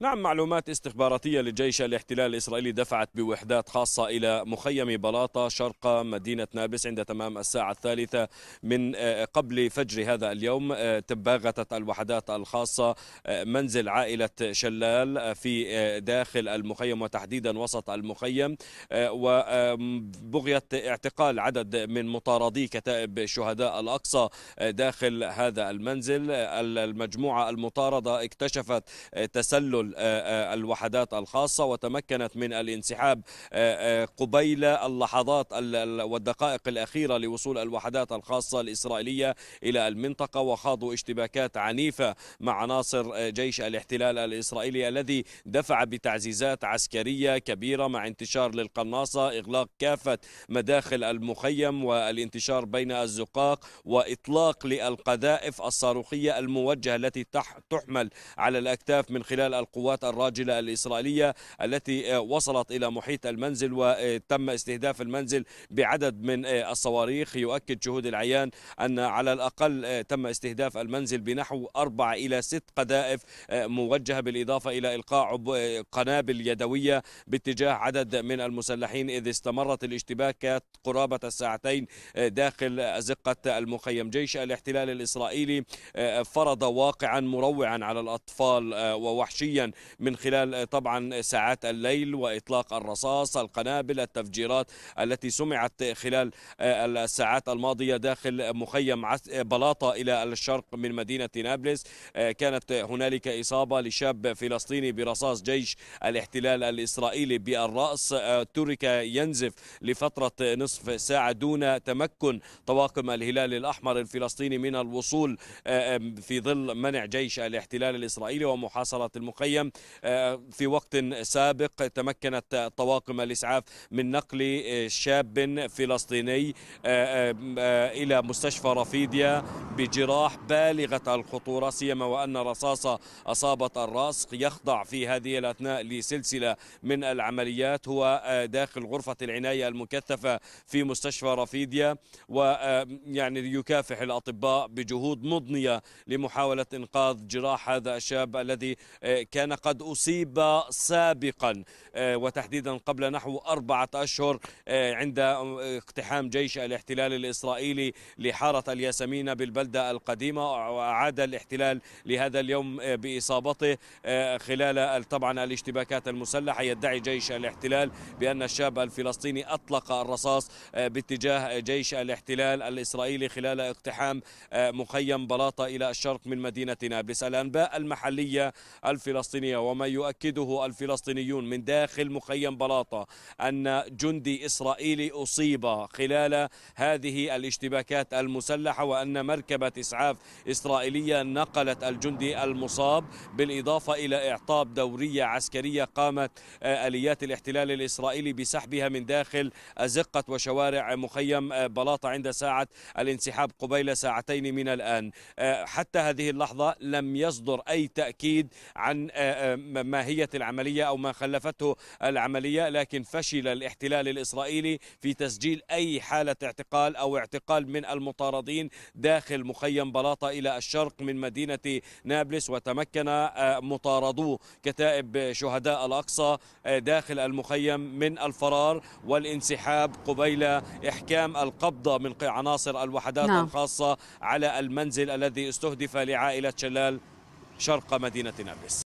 نعم معلومات استخباراتية لجيش الاحتلال الإسرائيلي دفعت بوحدات خاصة إلى مخيم بلاطة شرق مدينة نابلس عند تمام الساعة الثالثة من آه، قبل فجر هذا اليوم آه، تباغتت الوحدات الخاصة آه، منزل عائلة شلال في داخل المخيم وتحديدا وسط المخيم وبغية اعتقال عدد من مطاردي كتائب شهداء الأقصى داخل هذا المنزل المجموعة المطاردة اكتشفت تسلل تدخل آه، آه، الوحدات الخاصة وتمكنت من الانسحاب آه، قبيل اللحظات والدقائق الأخيرة لوصول الوحدات الخاصة الإسرائيلية إلى المنطقة وخاضوا اشتباكات عنيفة مع عناصر جيش الاحتلال الإسرائيلي الذي دفع بتعزيزات عسكرية كبيرة مع انتشار للقناصة إغلاق كافة مداخل المخيم والانتشار بين الزقاق وإطلاق للقذائف الصاروخية الموجهة التي تحمل على الأكتاف من خلال القوات القوات الراجلة الإسرائيلية التي آه، وصلت إلى محيط المنزل وتم استهداف المنزل بعدد من آه، الصواريخ يؤكد شهود العيان أن على الأقل آه، تم استهداف المنزل بنحو أربع إلى ست قذائف موجهة بالإضافة إلى إلقاء قنابل يدوية باتجاه عدد من المسلحين إذ استمرت الاشتباكات قرابة الساعتين داخل أزقة المخيم جيش الاحتلال الإسرائيلي فرض واقعا مروعا على الأطفال ووحشيا من خلال آه، طبعا آه، ساعات الليل وإطلاق الرصاص القنابل التفجيرات التي سمعت خلال آه، الساعات الماضية داخل مخيم بلاطة إلى الشرق من مدينة نابلس كانت هنالك إصابة لشاب فلسطيني برصاص جيش الاحتلال الإسرائيلي بالرأس ترك ينزف لفترة نصف ساعة دون تمكن طواقم الهلال الأحمر الفلسطيني من الوصول في ظل منع جيش الاحتلال الإسرائيلي ومحاصرة المخيم الجوية آه، في وقت سابق تمكنت طواقم الإسعاف من نقل آه، شاب فلسطيني آه، إلى مستشفى رفيديا بجراح بالغة الخطورة سيما وأن رصاصة أصابت الرأس يخضع في هذه الأثناء لسلسلة من العمليات هو داخل غرفة العناية المكثفة في مستشفى رفيديا ويعني يكافح الأطباء بجهود مضنية لمحاولة إنقاذ جراح هذا الشاب الذي كان كان قد أصيب سابقا آه، وتحديدا قبل نحو أربعة أشهر آه، عند آه، اقتحام جيش الاحتلال الإسرائيلي لحارة الياسمين بالبلدة القديمة وأعاد الاحتلال لهذا اليوم بإصابته خلال طبعا الاشتباكات المسلحة يدعي جيش الاحتلال بأن الشاب الفلسطيني أطلق الرصاص باتجاه جيش الاحتلال الإسرائيلي خلال اقتحام مخيم بلاطة إلى الشرق من مدينة نابلس الأنباء المحلية الفلسطينية الفلسطينية وما يؤكده الفلسطينيون من داخل مخيم بلاطة أن جندي إسرائيلي أصيب خلال هذه الاشتباكات المسلحة وأن مركبة إسعاف إسرائيلية نقلت الجندي المصاب بالإضافة إلى إعطاب دورية عسكرية قامت آه، آليات الاحتلال الإسرائيلي بسحبها من داخل أزقة وشوارع مخيم آه، بلاطة عند ساعة الانسحاب قبيل ساعتين من الآن آه، حتى هذه اللحظة لم يصدر أي تأكيد عن ماهية العملية أو ما خلفته العملية لكن فشل الاحتلال الإسرائيلي في تسجيل أي حالة اعتقال أو اعتقال من المطاردين داخل مخيم بلاطة إلى الشرق من مدينة نابلس وتمكن آه، مطاردو كتائب شهداء الأقصى آه، داخل المخيم من الفرار والانسحاب قبيل إحكام القبضة من عناصر الوحدات نعم. الخاصة على المنزل الذي استهدف لعائلة شلال شرق مدينة نابلس